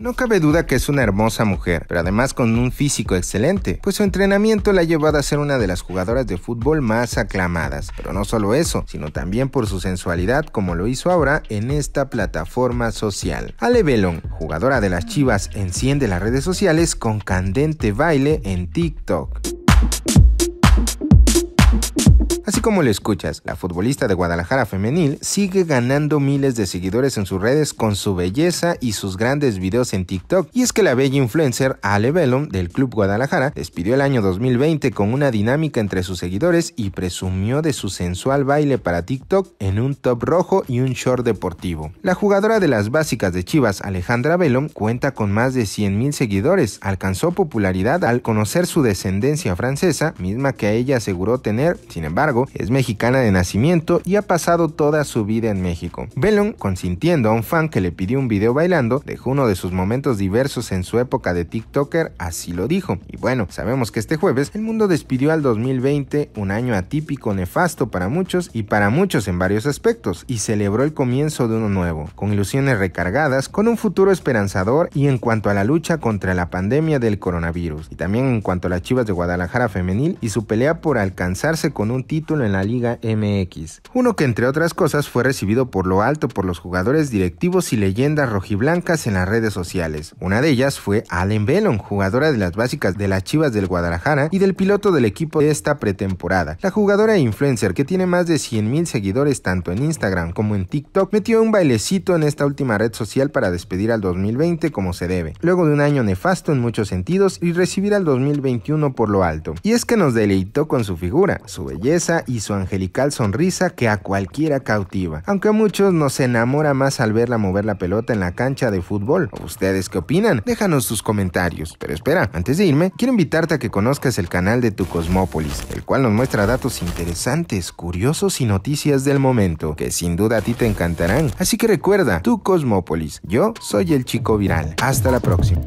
No cabe duda que es una hermosa mujer, pero además con un físico excelente, pues su entrenamiento la ha llevado a ser una de las jugadoras de fútbol más aclamadas. Pero no solo eso, sino también por su sensualidad, como lo hizo ahora en esta plataforma social. Ale Belon, jugadora de las Chivas, enciende las redes sociales con candente baile en TikTok. como lo escuchas, la futbolista de Guadalajara femenil sigue ganando miles de seguidores en sus redes con su belleza y sus grandes videos en TikTok. Y es que la bella influencer Ale Bellum del Club Guadalajara despidió el año 2020 con una dinámica entre sus seguidores y presumió de su sensual baile para TikTok en un top rojo y un short deportivo. La jugadora de las básicas de Chivas, Alejandra Bellum, cuenta con más de 100.000 seguidores, alcanzó popularidad al conocer su descendencia francesa, misma que ella aseguró tener, sin embargo, es mexicana de nacimiento y ha pasado toda su vida en México. Bellon, consintiendo a un fan que le pidió un video bailando, dejó uno de sus momentos diversos en su época de TikToker, así lo dijo. Y bueno, sabemos que este jueves el mundo despidió al 2020, un año atípico, nefasto para muchos y para muchos en varios aspectos, y celebró el comienzo de uno nuevo, con ilusiones recargadas, con un futuro esperanzador y en cuanto a la lucha contra la pandemia del coronavirus, y también en cuanto a las Chivas de Guadalajara femenil y su pelea por alcanzarse con un título en la Liga MX. Uno que entre otras cosas fue recibido por lo alto por los jugadores directivos y leyendas rojiblancas en las redes sociales. Una de ellas fue Allen Bellon, jugadora de las básicas de las Chivas del Guadalajara y del piloto del equipo de esta pretemporada. La jugadora e influencer que tiene más de 100.000 seguidores tanto en Instagram como en TikTok metió un bailecito en esta última red social para despedir al 2020 como se debe, luego de un año nefasto en muchos sentidos y recibir al 2021 por lo alto. Y es que nos deleitó con su figura, su belleza y su angelical sonrisa que a cualquiera cautiva. Aunque a muchos nos enamora más al verla mover la pelota en la cancha de fútbol. ¿Ustedes qué opinan? Déjanos sus comentarios. Pero espera, antes de irme, quiero invitarte a que conozcas el canal de Tu Cosmópolis, el cual nos muestra datos interesantes, curiosos y noticias del momento, que sin duda a ti te encantarán. Así que recuerda, Tu Cosmópolis. Yo soy el chico viral. Hasta la próxima.